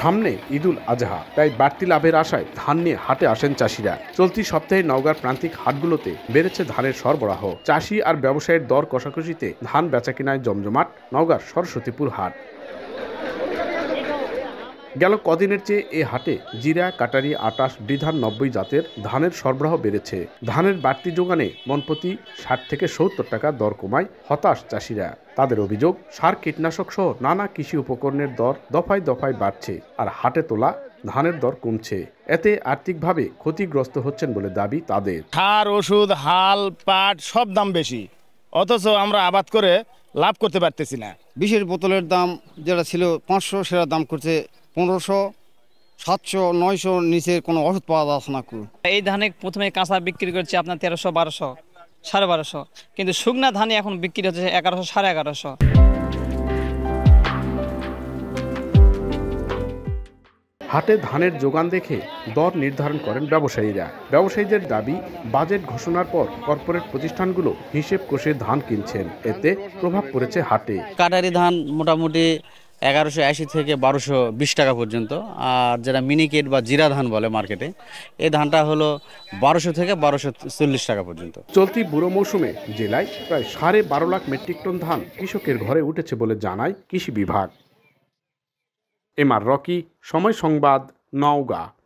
সামনে ঈদুল আজহা তাই বাড়তি লাভের আশায় ধান নিয়ে হাটে আসেন চাষিরা চলতি সপ্তাহে নওগাঁর প্রান্তিক হাটগুলোতে বেড়েছে ধানের সরবরাহ চাষি আর ব্যবসায়ের দর কষাকষিতে ধান বেচাকেনায় জমজমাট নওগাঁর সরস্বতীপুর হাট গেল কদিনের চেয়ে এ হাটে জিরা কাটারি আটাশ বিধান নব্বই জাতের ধানের সরবরাহ বেড়েছে ধানের বাড়তি যোগানে মনপতি ষাট থেকে সত্তর টাকা দর কমায় হতাশ চাষিরা তাদের অভিযোগ সার কীটনাশক সহ নানা কৃষি উপকরণের দর দফায় দফায় বাড়ছে আর হাটে তোলা ধানের দর কমছে এতে আর্থিকভাবে ক্ষতিগ্রস্ত হচ্ছেন বলে দাবি তাদের সার ওষুধ হাল পাট সব দাম বেশি অথচ আমরা আবাদ করে লাভ করতে পারতেছি না বিশেষ বোতলের দাম যেটা ছিল পাঁচশো সেটার দাম করছে পনেরোশো সাতশো নয়শো নিচের কোনো ওষুধ পাওয়া যাচ্ছে না এই ধানে প্রথমে কাঁচা বিক্রি করছে আপনার তেরোশো বারোশো সাড়ে বারোশো কিন্তু শুকনা ধানে এখন বিক্রি হচ্ছে এগারোশো সাড়ে এগারোশো হাটে ধানের যোগান দেখে দর নির্ধারণ করেন ব্যবসায়ীরা ব্যবসায়ীদের দাবি বাজেট ঘোষণার পর কর্পোরেট প্রতিষ্ঠানগুলো হিসেব কষে ধান কিনছেন এতে প্রভাব পড়েছে হাটে কাটারি ধান মোটামুটি এগারোশো আশি থেকে বারোশো বিশ টাকা পর্যন্ত আর যেটা মিনিকেট বা জিরা ধান বলে মার্কেটে এই ধানটা হলো বারোশো থেকে বারোশো চল্লিশ টাকা পর্যন্ত চলতি বুড়ো মৌসুমে জেলায় প্রায় সাড়ে বারো লাখ মেট্রিক টন ধান কৃষকের ঘরে উঠেছে বলে জানায় কৃষি বিভাগ এম আর রকি সময় সংবাদ নওগাঁ